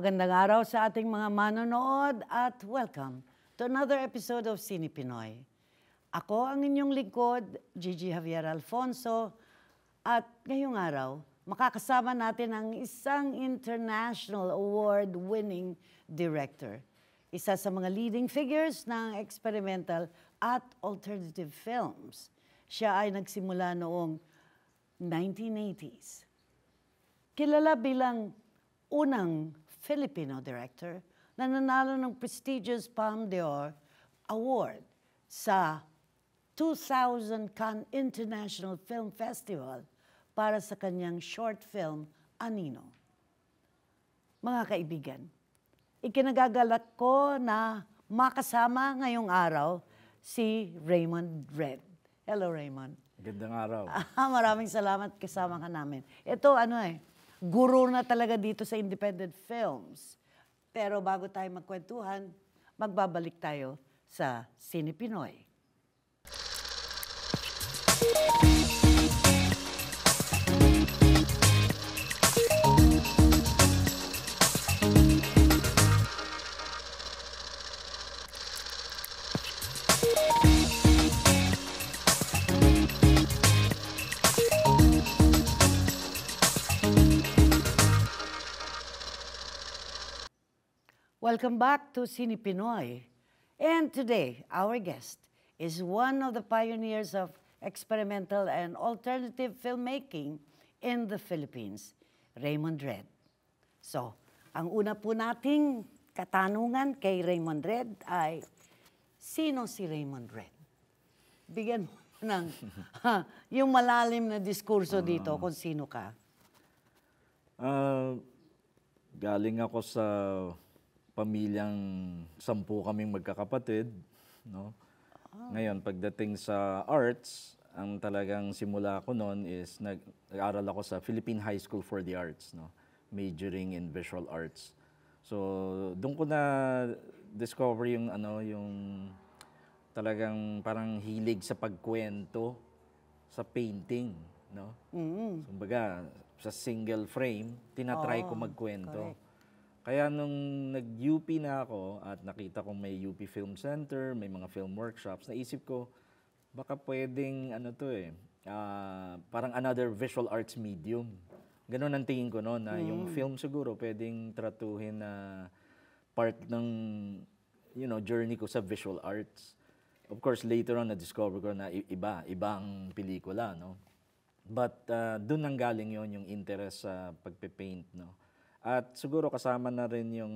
Magandang araw sa ating mga manonood at welcome to another episode of Sini Pinoy. Ako ang inyong lingkod, Gigi Javier Alfonso, at ngayong araw, makakasama natin ang isang international award-winning director. Isa sa mga leading figures ng experimental at alternative films. Siya ay nagsimula noong 1980s. Kilala bilang unang Filipino director na nanalo ng prestigious Palme d'Or Award sa 2000 Cannes International Film Festival para sa kanyang short film, Anino. Mga kaibigan, ikinagagalak ko na makasama ngayong araw si Raymond Red. Hello, Raymond. Gandang araw. Maraming salamat kasama ka namin. Ito ano eh, guro na talaga dito sa independent films. Pero bago tayo magkwentuhan, magbabalik tayo sa Sine Pinoy. Welcome back to Cine Pinoy. And today, our guest is one of the pioneers of experimental and alternative filmmaking in the Philippines, Raymond Red. So, ang una po nating katanungan kay Raymond Red ay, sino si Raymond Red? Bigyan mo ng ha, yung malalim na diskurso uh, dito kung sino ka. Uh, galing ako sa pamilyang sampu kaming magkakapatid, no? Ngayon, pagdating sa arts, ang talagang simula ko noon is nag-aral ako sa Philippine High School for the Arts, no? Majoring in Visual Arts. So, doon ko na discover yung ano, yung talagang parang hilig sa pagkwento sa painting, no? Mm. -hmm. Kumbaga, so, sa single frame, tinatry Oo, ko magkwento. Correct. Kaya nung nag-UP na ako at nakita kong may UP Film Center, may mga film workshops, naisip ko, baka pwedeng ano to eh, uh, parang another visual arts medium. Ganun ang tingin ko noon, na mm. yung hmm. film siguro pwedeng tratuhin na part ng you know, journey ko sa visual arts. Of course, later on, na-discover ko na iba, ibang pelikula, no? But uh, ah, doon nang galing yon yung interest sa pagpe-paint, no? At siguro kasama na rin yung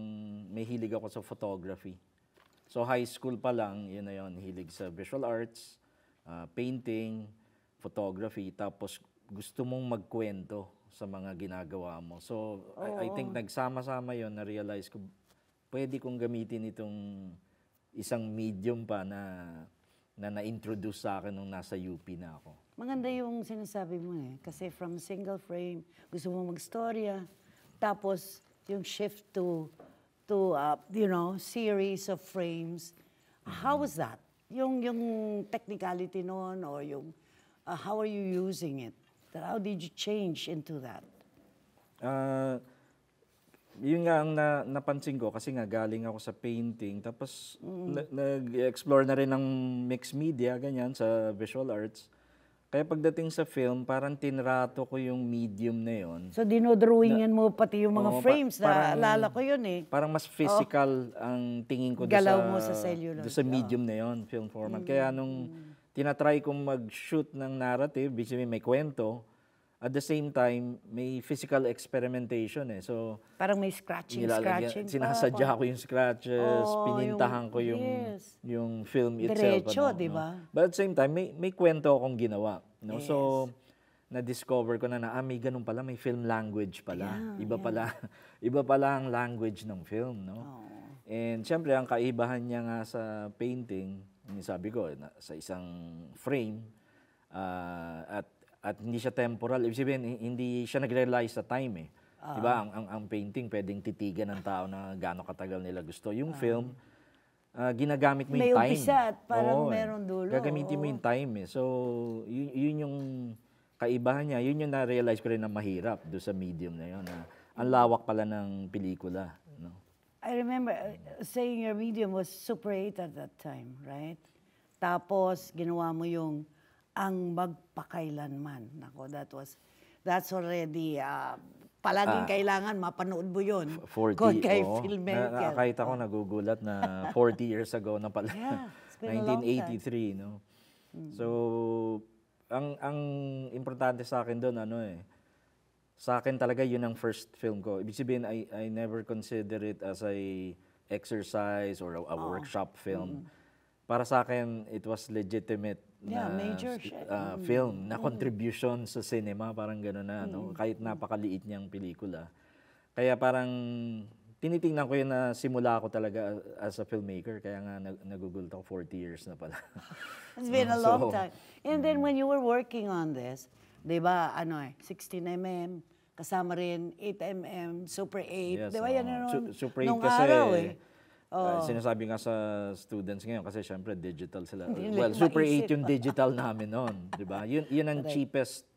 may hilig ako sa photography. So high school pa lang, yun na yun, hilig sa visual arts, uh, painting, photography, tapos gusto mong magkwento sa mga ginagawa mo. So oh, I, I think nagsama-sama yon na-realize ko, pwede kong gamitin itong isang medium pa na na na-introduce sa akin nung nasa UP na ako. Maganda yung sinasabi mo eh. Kasi from single frame, gusto mong mag-storya, tapos, yung shift to, to uh, you know, series of frames. How was that? Yung, yung technicality noon or yung, uh, how are you using it? How did you change into that? Uh, yun nga ang na, napansin ko kasi nga galing ako sa painting tapos mm. nag-explore na rin ng mixed media ganyan sa visual arts kaya pagdating sa film, parang tinrato ko yung medium na yon. So, dinodrawingan na, mo pati yung mga oh, frames. Pa, parang, Naalala ko yun eh. Parang mas physical oh, ang tingin ko Galaw sa, mo sa celluloid. Doon sa medium oh. na yon, film format. Mm. Kaya nung tinatry kong mag-shoot ng narrative, basically may kwento, at the same time, may physical experimentation eh. So, Parang may scratching, scratching. Sinasadya pa. ko yung scratches, oh, pinintahan yung, ko yung, yes. yung film itself. Diretso, ano, di ano. ba? No? But at the same time, may, may kwento akong ginawa. No? Yes. So, na-discover ko na na, ah, may ganun pala, may film language pala. Yeah, iba yeah. pala, iba pala ang language ng film, no? Oh. And syempre, ang kaibahan niya nga sa painting, sabi ko, na, sa isang frame, uh, at, at hindi siya temporal. Ibig sabihin, hindi siya nag-realize sa time eh. uh Diba, ang, ang, ang painting, pwedeng titigan ng tao na gano'ng katagal nila gusto. Yung uh-huh. film, uh, ginagamit mo yung time. May umpisa at parang Oo, meron dulo. Gagamitin mo yung time eh. So, yun, yun yung kaibahan niya. Yun yung na-realize ko rin na mahirap do sa medium na yun. Na, ang lawak pala ng pelikula. No? I remember uh, saying your medium was Super 8 at that time, right? Tapos, ginawa mo yung ang magpakailanman. Nako, that was, that's already uh, Palaging ah, kailangan mapanood mo yun. 40, God kay oh, Phil Merkel. Na, kahit ako nagugulat na 40 years ago na pala. Yeah, 1983, no? Mm. So, ang ang importante sa akin doon, ano eh, sa akin talaga yun ang first film ko. Ibig sabihin, I, I never consider it as a exercise or a, a oh. workshop film. Mm. Para sa akin, it was legitimate yeah, major uh, film, na mm. contribution sa cinema, parang gano'n na, no? Mm. kahit napakaliit niyang pelikula. Kaya parang tinitingnan ko yun na simula ako talaga ah, as a filmmaker. Kaya nga nag nagugulot ako 40 years na pala. It's been a long so, time. And then mm. when you were working on this, di ba, ano eh, 16mm, kasama rin 8mm, Super 8. Yes, di ba yan uh, yun, su nung kasi, araw eh. Oh. sinasabi nga sa students ngayon kasi syempre digital sila. well, Super 8 yung digital namin noon, 'di ba? Yun yun ang cheapest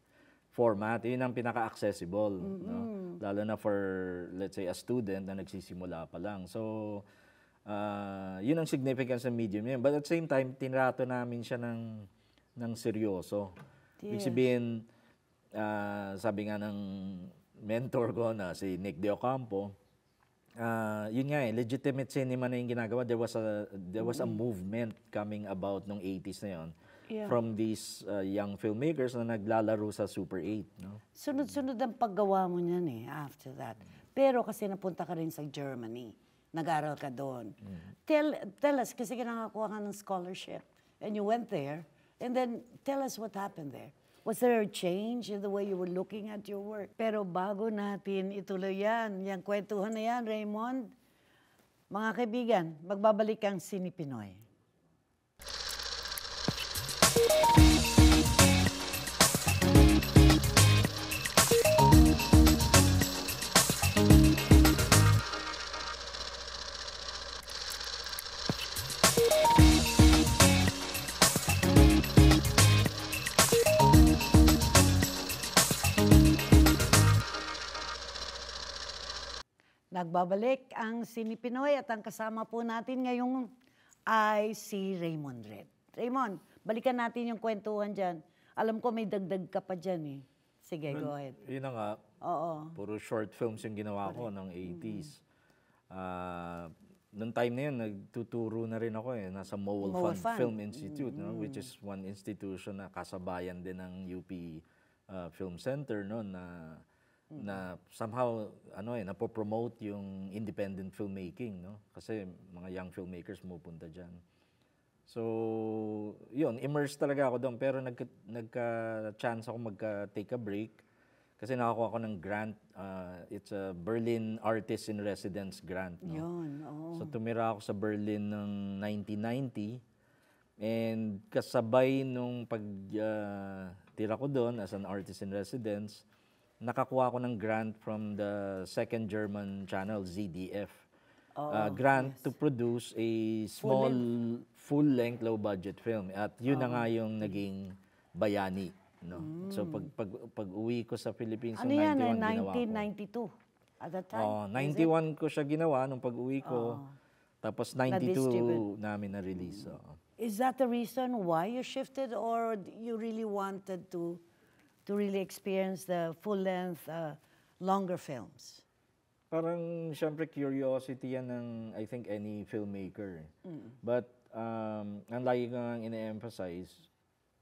format, yun ang pinaka-accessible, mm-hmm. no? Lalo na for let's say a student na nagsisimula pa lang. So uh, yun ang significance ng medium yun. But at the same time, tinrato namin siya ng ng seryoso. Yes. Ibig sabihin uh, sabi nga ng mentor ko na si Nick Deocampo, Ocampo, uh, yun nga eh, legitimate cinema na yung ginagawa. There was a, there was a mm. movement coming about nung 80s na yun yeah. from these uh, young filmmakers na naglalaro sa Super 8. No? Sunod-sunod ang paggawa mo niyan eh, after that. Pero kasi napunta ka rin sa Germany. Nag-aral ka doon. Mm. -hmm. Tell, tell us, kasi kinakakuha ka ng scholarship. And you went there. And then, tell us what happened there. Was there a change in the way you were looking at your work? Pero bago natin ituloy yan, yung kwentuhan na yan, Raymond, mga kaibigan, magbabalik ang Sini Pinoy. Nagbabalik ang Sini Pinoy at ang kasama po natin ngayon ay si Raymond Red. Raymond, balikan natin yung kwentuhan dyan. Alam ko may dagdag ka pa dyan eh. Sige, go ahead. Yun na nga. Oo. Puro short films yung ginawa Correct. ko ng 80s. Mm-hmm. Uh, ah, noong time na yun, nagtuturo na rin ako eh. Nasa Mowel, Mowel Fund, Fund Film Institute, mm-hmm. no? Mm. which is one institution na kasabayan din ng UP uh, ah, Film Center noon na mm-hmm. na mm. somehow ano eh napopromote yung independent filmmaking no kasi mga young filmmakers pupunta diyan so yun immersed talaga ako doon pero nag nagka chance ako magka take a break kasi nakakuha ako ng grant uh, it's a Berlin Artist in Residence grant no yun oo. so tumira ako sa Berlin ng 1990 and kasabay nung pag uh, tira ko doon as an artist in residence nakakuha ako ng grant from the second German channel, ZDF. Oh, uh, grant yes. to produce a small, full-length, full low-budget film. At yun oh. na nga ah. yung naging bayani. No? Mm. So hmm. pag, pag, pag uwi ko sa Philippines, ano so yan, 1992? Ah, ko. At that time? Oh, 91 ko siya ginawa nung pag-uwi ko. Oh. Tapos 92 na namin na-release. Mm. So. Is that the reason why you shifted or you really wanted to to really experience the full-length, uh, longer films? Parang, syempre, curiosity yan ng, I think, any filmmaker. Mm. But, um, ang lagi ko nga ine-emphasize,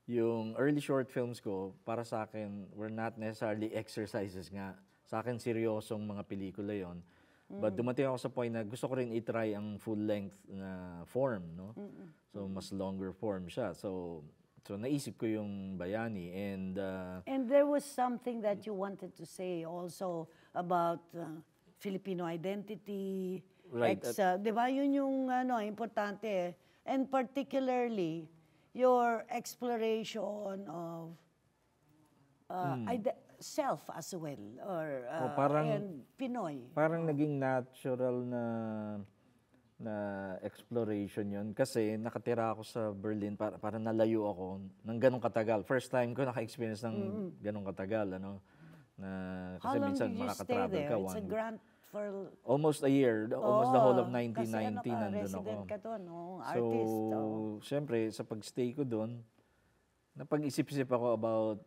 yung early short films ko, para sa akin, were not necessarily exercises nga. Sa akin, seryosong mga pelikula yon Mm. But dumating ako sa point na gusto ko rin i-try ang full-length na form, no? Mm-mm. So, mas longer form siya. So, So naisip ko yung bayani and uh, And there was something that you wanted to say also about uh, Filipino identity. Right. Ex, uh, 'Di ba? Yun yung ano importante And particularly your exploration of uh, mm. ide- self as well or uh, oh, parang, and Pinoy. Parang naging natural na na exploration yon kasi nakatira ako sa Berlin para, para nalayo ako ng ganong katagal. First time ko naka-experience ng mm-hmm. ganong katagal ano na kasi How long minsan did you stay there? ka It's a grant for almost a year, oh, almost the whole of 1919 kasi ano ka, nandun ako. Ka doon, oh, artist, so, oh. syempre sa pagstay ko doon, napag-isip-isip ako about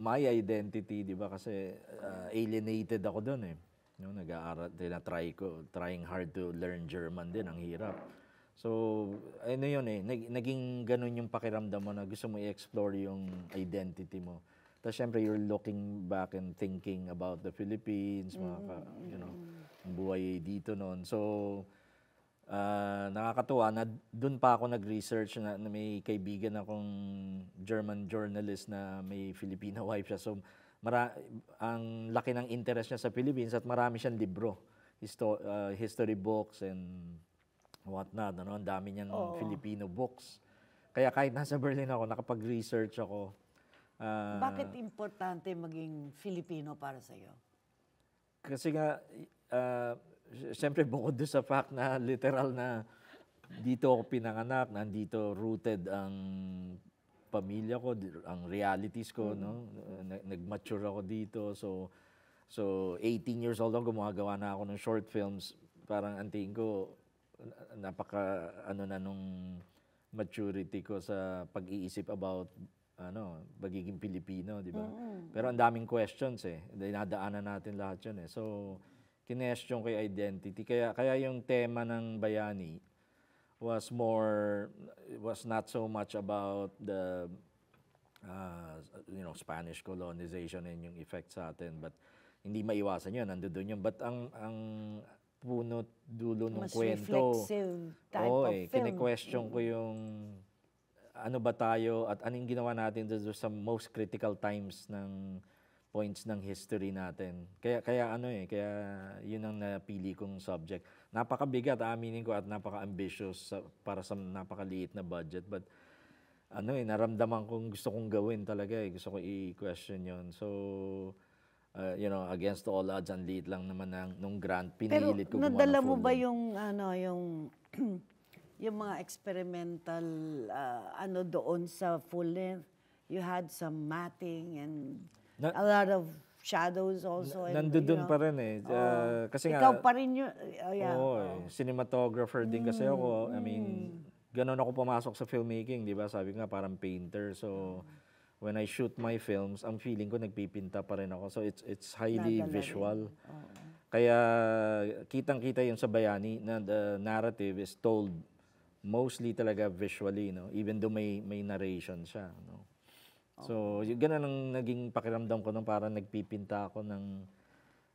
my identity, di ba? Kasi uh, alienated ako doon eh. No, nag-aaral, tinatry ko, trying hard to learn German din, ang hirap. So, ano yun eh, naging ganun yung pakiramdam mo na gusto mo i-explore yung identity mo. Tapos syempre, you're looking back and thinking about the Philippines, mga ka, you know, ang buhay dito noon. So, uh, nakakatuwa na doon pa ako nag-research na, na may kaibigan akong German journalist na may Filipina wife siya. So, mara- ang laki ng interest niya sa Philippines at marami siyang libro, histo- uh, history books and what not. Ano? Ang dami niyang Oo. Filipino books. Kaya kahit nasa Berlin ako, nakapag-research ako. Ah, Bakit importante maging Filipino para sa'yo? Kasi nga, uh, siyempre bukod doon sa fact na literal na dito ako pinanganak, nandito rooted ang pamilya ko, ang realities ko, mm-hmm. no? Nag-mature ako dito. So, so 18 years old ako, gumagawa na ako ng short films. Parang antingin ko, napaka, ano na nung maturity ko sa pag-iisip about ano, pagiging Pilipino, di ba? Mm-hmm. Pero ang daming questions eh. Dinadaanan natin lahat yun eh. So, kinestyon kay identity. Kaya kaya yung tema ng Bayani, was more it was not so much about the uh, you know Spanish colonization and yung effect sa atin but hindi maiwasan yun nandoon doon yun but ang ang puno dulo ng Mas kwento type oh, eh, of film. kine-question ko yung ano ba tayo at anong ginawa natin doon sa most critical times ng points ng history natin. Kaya kaya ano eh, kaya yun ang napili kong subject napakabigat, aaminin ko, at napaka-ambitious sa, para sa napakaliit na budget. But ano eh, naramdaman kong gusto kong gawin talaga eh. Gusto kong i-question yon So, uh, you know, against all odds, and lead lang naman ng, nung grant. Pinilit Pero, ko nadala mo ba yung, ano, yung, yung mga experimental, uh, ano, doon sa full length? You had some matting and na, a lot of shadows also. And, Nandoon you know, pa rin eh. Oh, uh, kasi ikaw nga, pa rin yun. Eh, oh, yeah. oh, oh. cinematographer din kasi mm. ako. I mm. mean, ganun ako pumasok sa filmmaking, di ba? Sabi nga, parang painter. So, when I shoot my films, ang feeling ko nagpipinta pa rin ako. So, it's, it's highly Nadala visual. Oh. Kaya, kitang-kita yung sa bayani na the narrative is told mostly talaga visually, no? even though may, may narration siya. No? So, yung, ganun ang naging pakiramdam ko nung parang nagpipinta ako ng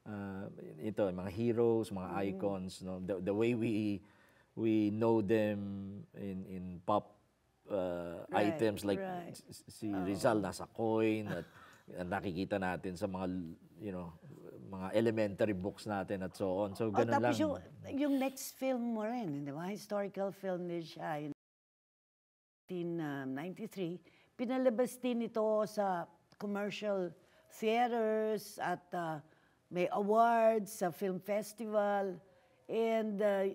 uh, ito, mga heroes, mga mm. icons, no? The, the way we we know them in in pop uh, right, items like right. si oh. Rizal sa coin at nakikita natin sa mga you know mga elementary books natin at so on. So, oh, ganun oh, tapos lang. Yung, yung next film mo rin, di ba? Historical film din siya. In 1993, um, Pinalabas din ito sa commercial theaters at uh, may awards sa film festival. And, uh,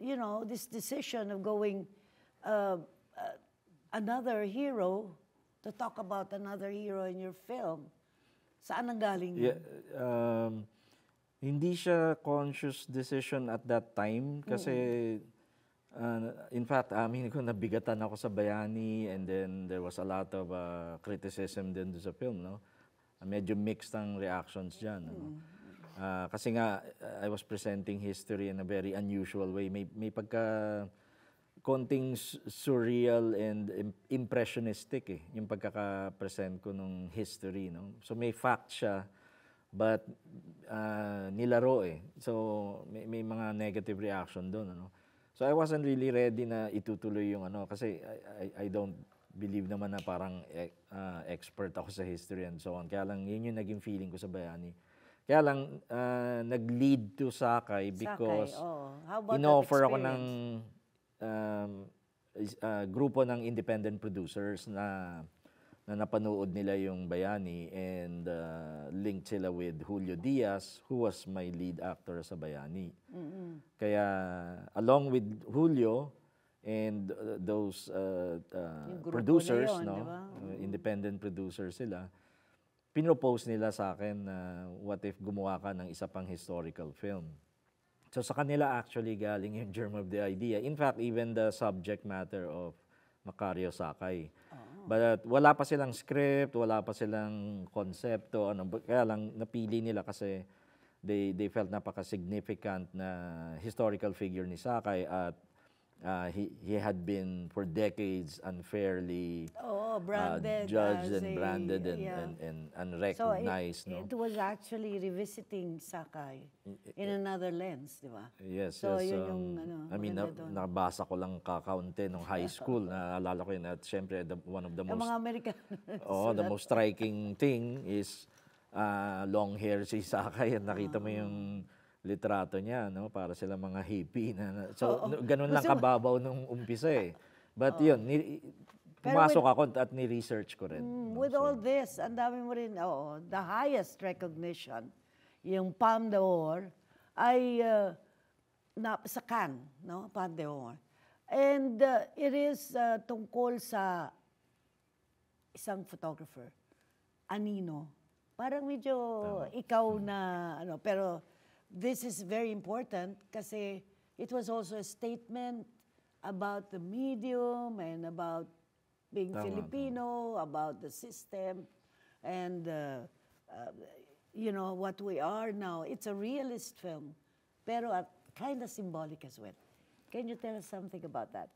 you know, this decision of going uh, uh another hero to talk about another hero in your film, saan ang galing Yeah, um, hindi siya conscious decision at that time kasi mm -hmm Uh, in fact, ah, amin ko, nabigatan ako sa bayani and then there was a lot of uh, criticism din sa film, no? Medyo mixed ang reactions dyan. Ano? Mm. No? Uh, kasi nga, I was presenting history in a very unusual way. May, may pagka konting surreal and impressionistic eh, yung pagkaka-present ko nung history. No? So may fact siya, but uh, nilaro eh. So may, may mga negative reaction doon. Ano? So I wasn't really ready na itutuloy yung ano kasi I, I, I don't believe naman na parang uh, expert ako sa history and so on. Kaya lang yun yung naging feeling ko sa bayani. Kaya lang uh, nag-lead to Sakay because Sakay, oh. How about ako ng um, uh, grupo ng independent producers na na napanood nila yung Bayani and uh, linked sila with Julio Diaz who was my lead actor sa Bayani. Mm-hmm. Kaya along with Julio and uh, those uh, uh, producers yun, no diba? uh, independent producers sila pinropose nila sa akin na uh, what if gumawa ka ng isa pang historical film. So sa kanila actually galing yung germ of the idea. In fact, even the subject matter of Macario Sakay. Oh. But uh, wala pa silang script, wala pa silang konsepto, ano, kaya lang napili nila kasi they, they felt napaka-significant na historical figure ni Sakay at uh, he, he had been for decades unfairly oh, branded, uh, judged and branded and, yeah. and, and, and unrecognized. So it, no? it was actually revisiting Sakai in another lens, di ba? Yes, so yes. Yun um, yung, ano, I mean, na, nabasa ko lang kakaunti nung high school, naalala ko yun. At syempre, the, one of the most... Yung mga American. oh, the most striking thing is uh, long hair si Sakai at nakita uh -huh. mo ah. yung litrato niya, no? Para sila mga hippie na, so Oo. ganun lang kababaw nung umpisa eh. But Oo. yun, ni, pumasok with, ako at ni-research ko rin. Mm, no? With so, all this, and dami mo rin, oh, the highest recognition, yung Palme d'Or, ay uh, na, sa kan no? Palme d'Or. And uh, it is uh, tungkol sa isang photographer, Anino. Parang medyo Tama. ikaw hmm. na, ano, pero this is very important kasi it was also a statement about the medium and about being tama, Filipino, about the system, and uh, uh, you know what we are now. It's a realist film, pero uh, kind of symbolic as well. Can you tell us something about that?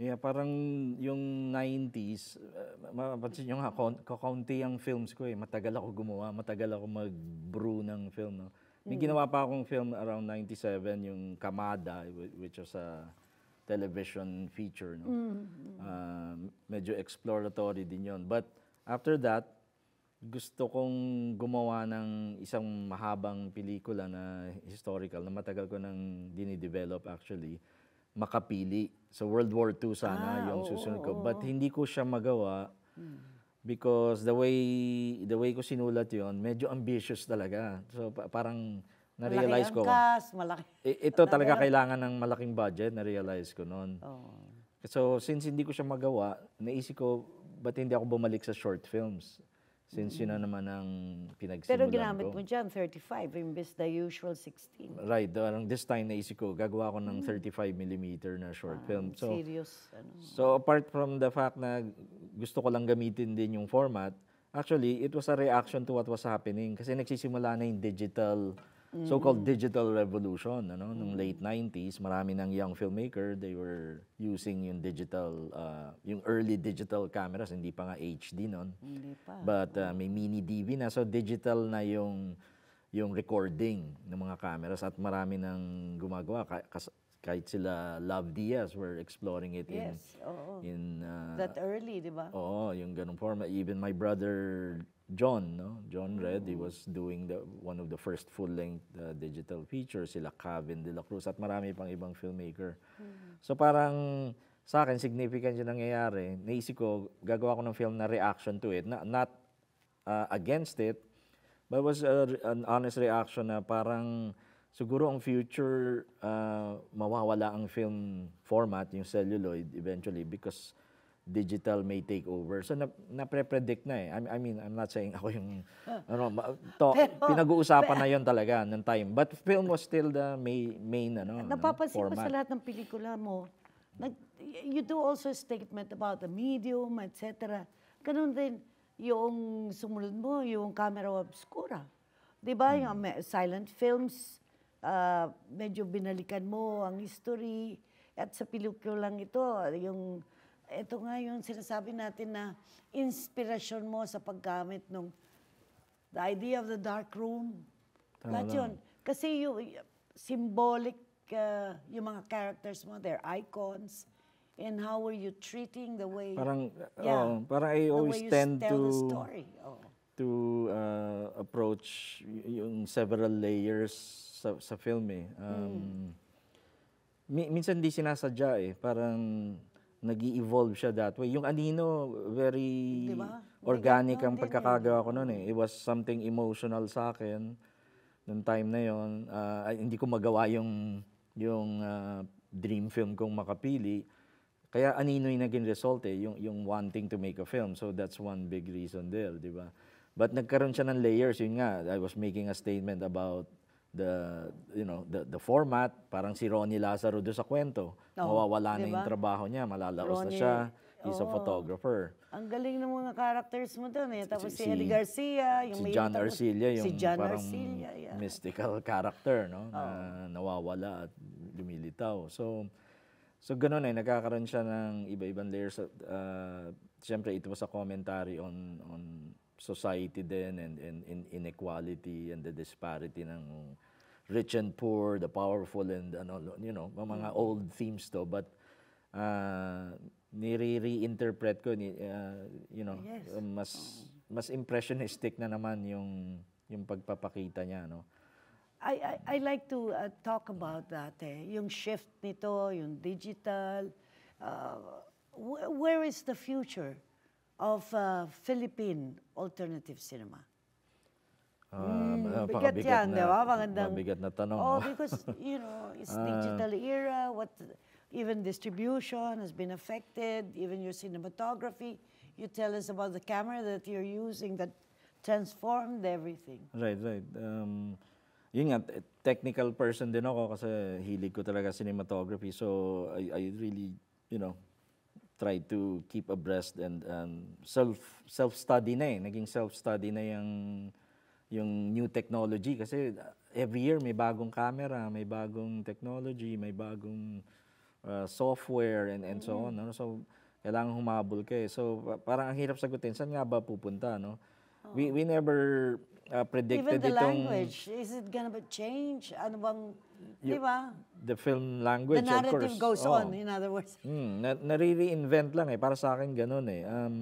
Yeah, parang yung 90s, uh, mapansin nyo nga, kaunti ang films ko eh. Matagal ako gumawa, matagal ako mag-brew ng film. No? May mm. ginawa pa akong film around 97, yung Kamada, which was a television feature. No? Mm. Uh, medyo exploratory din yon. But after that, gusto kong gumawa ng isang mahabang pelikula na historical na matagal ko nang dinidevelop actually makapili. So World War II sana ah, yung oo, susunod ko. Oo, But hindi ko siya magawa. Mm because the way the way ko sinulat 'yon, medyo ambitious talaga. So pa- parang na-realize ko. Kas, malaki. Ito talaga kailangan ng malaking budget, na-realize ko noon. Oh. So since hindi ko siya magawa, naisip ko ba't hindi ako bumalik sa short films? Since yun na mm-hmm. naman ang pinagsimulan ko. Pero ginamit ko. mo dyan, 35, imbes the usual 16. Right. Parang this time naisip ko, gagawa ko ng 35 mm na short ah, film. So, serious. Ano? So apart from the fact na gusto ko lang gamitin din yung format, actually, it was a reaction to what was happening. Kasi nagsisimula na yung digital so-called mm. digital revolution ano nung mm. late 90s marami ng young filmmaker they were using yung digital uh, yung early digital cameras hindi pa nga HD noon but uh, may mini DV na so digital na yung yung recording ng mga cameras at marami nang gumagawa kahit sila Love Diaz were exploring it yes, in oo. in uh, that early, 'di ba? Oo, yung ganung format. Even my brother John, no? John Red, he mm. was doing the, one of the first full-length uh, digital features, sila Kevin De La Cruz at marami pang ibang filmmaker. Mm. So parang sa akin, significant yung nangyayari. Naisip ko, gagawa ko ng film na reaction to it. Na, not uh, against it, but it was a, an honest reaction na parang siguro ang future, uh, mawawala ang film format, yung celluloid eventually because digital may take over. So, na, na-predict na eh. I, mean, I'm not saying ako yung, ano, to, pero, pinag-uusapan pero, na yon talaga ng time. But film was still the may, main ano, ano Napapansin ano, format. sa lahat ng pelikula mo, nag, you do also a statement about the medium, etc. Ganun din yung sumunod mo, yung camera obscura. Di ba, hmm. yung silent films, uh, medyo binalikan mo ang history. At sa pelikula lang ito, yung ito nga yung sinasabi natin na inspiration mo sa paggamit ng the idea of the dark room. Tama Lahat yun. Kasi yung symbolic uh, yung mga characters mo, they're icons. And how were you treating the way... Parang, yeah, oh, parang I always tend to... story. Oh. To uh, approach yung several layers sa, sa film eh. Um, mm. mi, minsan di sinasadya eh. Parang nag evolve siya that way. Yung Anino, very diba? organic ang pagkakagawa ko noon eh. It was something emotional sa akin noong time na yon. Uh, ah, hindi ko magawa yung, yung uh, dream film kong makapili. Kaya anino yung naging result eh, yung, yung wanting to make a film. So that's one big reason there, di ba? But nagkaroon siya ng layers, yun nga, I was making a statement about the you know the the format parang si Ronnie Lazaro do sa kwento oh, mawawala diba? na yung trabaho niya malalaos Ronnie, na siya he's oh, a photographer ang galing ng mga characters mo doon eh tapos si, si Eddie Garcia yung si may John Arcilla yung si John parang Arcilia, yeah. mystical character no oh. na nawawala at lumilitaw so so ganoon eh nagkakaroon siya ng iba-ibang layers uh, ah, syempre ito was a commentary on on society then and, and, and inequality and the disparity ng rich and poor, the powerful and ano, you know, mga mm-hmm. old themes to. But uh, nire-reinterpret ko, ni, uh, you know, yes. Um, mas, mm. mas impressionistic na naman yung, yung pagpapakita niya, no? I, I, I like to uh, talk about that, eh. Yung shift nito, yung digital, uh, wh- where is the future? of uh, Philippine alternative cinema? Um, mm, yan, ba? Magandang, na tanong. Oh, ah. because, you know, it's digital uh, era, what, even distribution has been affected, even your cinematography. You tell us about the camera that you're using that transformed everything. Right, right. Um, yun nga, technical person din ako kasi hilig ko talaga cinematography. So, I, I really, you know, try to keep abreast and um, self self study na eh naging self study na yung yung new technology kasi uh, every year may bagong camera may bagong technology may bagong uh, software and and so on mm-hmm. no so kailangan humabol ka eh so parang ang hirap sagutin saan nga ba pupunta no oh. we we never uh, predicted Even the itong... language, is it going to change? Ano bang, you, di ba? The film language, the of course. The narrative goes oh. on, in other words. Mm, na, nare-reinvent lang eh. Para sa akin, ganun eh. Um,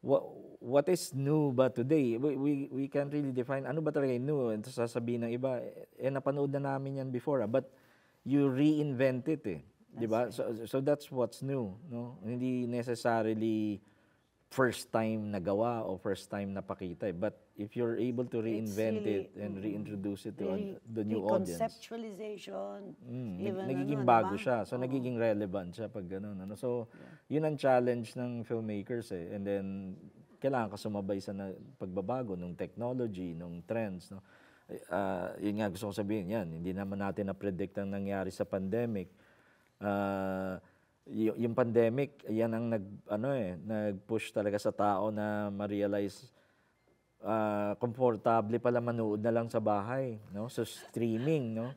what, what is new ba today? We, we, we can't really define ano ba talaga yung new. Ito sasabihin ng iba, eh napanood na namin yan before. Ah. But you reinvent it eh. Di ba? Right. So, so that's what's new. No? Hindi necessarily first time nagawa o first time napakita. Eh. But if you're able to reinvent really, it and mm-hmm. reintroduce it to re, the new audience. Conceptualization. Mm, even nagiging ano, bago naman? Diba? siya. So, oh. nagiging relevant siya pag ganun. Ano? So, yeah. yun ang challenge ng filmmakers eh. And then, kailangan ka sumabay sa pagbabago ng technology, ng trends. No? Uh, yun nga gusto ko sabihin, yan, hindi naman natin na-predict ang nangyari sa pandemic. Uh, yung pandemic, yan ang nag, ano eh, nag-push talaga sa tao na ma-realize uh, ah, comfortable pala manood na lang sa bahay, no? So streaming, no?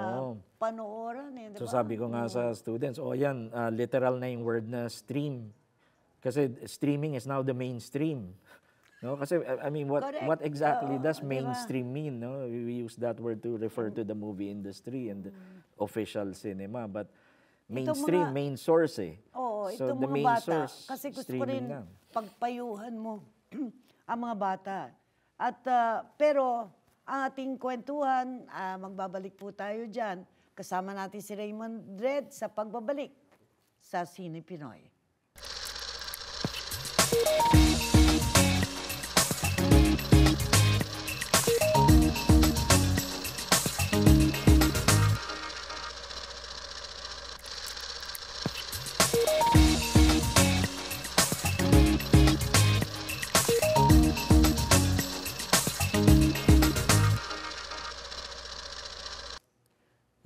Uh, oh. Panooran eh, So ba? sabi ko nga sa mm. students, oh yan, uh, literal na yung word na stream. Kasi streaming is now the mainstream. No, kasi I mean what Correct. what exactly Oo, does mainstream diba? mean, no? We use that word to refer to the movie industry and mm. official cinema, but mainstream, mga, main source eh. Oo, so, itong mga bata. Source, kasi gusto ko rin lang. pagpayuhan mo ang mga bata. At uh, pero ang ating kwentuhan, uh, magbabalik po tayo dyan. Kasama natin si Raymond Dredd sa pagbabalik sa Sine Pinoy. Thank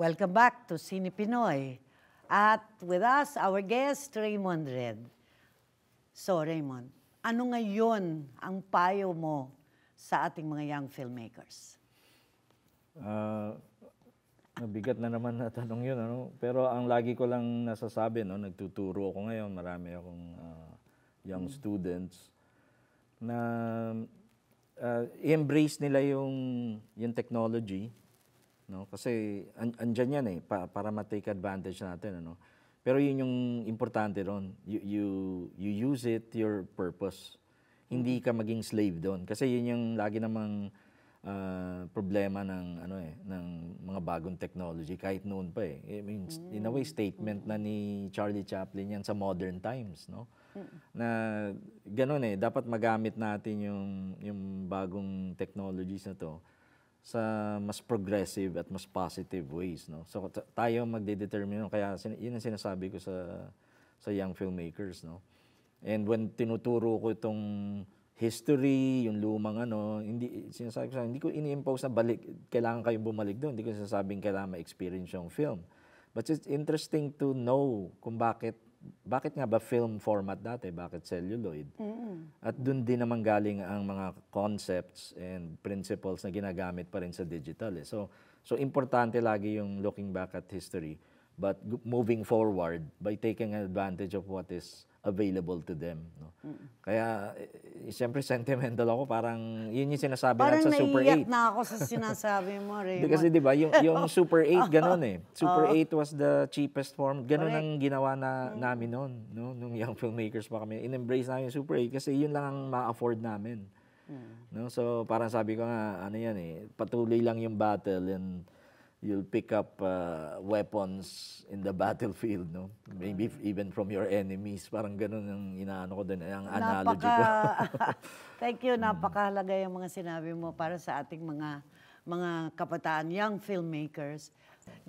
Welcome back to Cine Pinoy. At with us, our guest, Raymond Red. So, Raymond, ano ngayon ang payo mo sa ating mga young filmmakers? Uh, mabigat na naman na tanong yun. Ano? Pero ang lagi ko lang nasasabi, no? nagtuturo ako ngayon, marami akong uh, young mm. students, na uh, ah, embrace nila yung, yung technology No? Kasi an- andyan yan eh, pa- para ma-take advantage natin. Ano? Pero yun yung importante doon. You, you, you use it your purpose. Hindi ka maging slave doon. Kasi yun yung lagi namang uh, problema ng ano eh ng mga bagong technology kahit noon pa eh. I mean, mm. in a way statement na ni Charlie Chaplin 'yan sa modern times, no? Mm. Na ganoon eh, dapat magamit natin yung yung bagong technologies na to sa mas progressive at mas positive ways. No? So tayo magdedetermine yun. Kaya yun ang sinasabi ko sa, sa young filmmakers. No? And when tinuturo ko itong history, yung lumang ano, hindi, sinasabi ko sa hindi ko ini-impose na balik, kailangan kayo bumalik doon. Hindi ko sinasabing kailangan ma-experience yung film. But it's interesting to know kung bakit bakit nga ba film format dati? Bakit celluloid? Mm-hmm. At doon din naman galing ang mga concepts and principles na ginagamit pa rin sa digital. Eh. So, so importante lagi yung looking back at history but moving forward by taking advantage of what is available to them. No? mm Kaya, eh, siyempre sentimental ako. Parang, yun yung sinasabi parang natin sa Super 8. Parang na ako sa sinasabi mo, Raymond. Kasi diba, yung, yung Super 8, ganun eh. Super oh. 8 was the cheapest form. Ganun Correct. ang ginawa na, mm. namin noon. No? Nung young filmmakers pa kami. In-embrace namin yung Super 8 kasi yun lang ang ma-afford namin. Mm. No? So, parang sabi ko nga, ano yan eh, patuloy lang yung battle and you'll pick up uh, weapons in the battlefield, no? Maybe mm. even from your enemies. Parang ganun ang inaano ko doon, eh, ang analogy ko. thank you. Mm. Napakahalaga yung mga sinabi mo para sa ating mga mga kabataan, young filmmakers.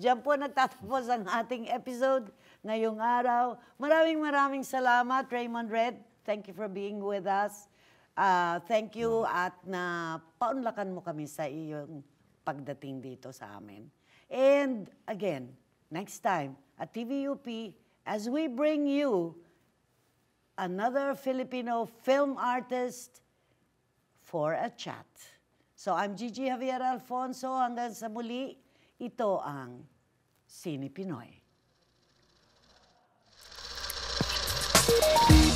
Diyan po nagtatapos ang ating episode ngayong araw. Maraming maraming salamat, Raymond Red. Thank you for being with us. Uh, thank you mm. at na paunlakan mo kami sa iyong pagdating dito sa amin. And again, next time at TVUP, as we bring you another Filipino film artist for a chat. So I'm Gigi Javier Alfonso. Hanggang sa muli, ito ang Sini Pinoy. Thank you.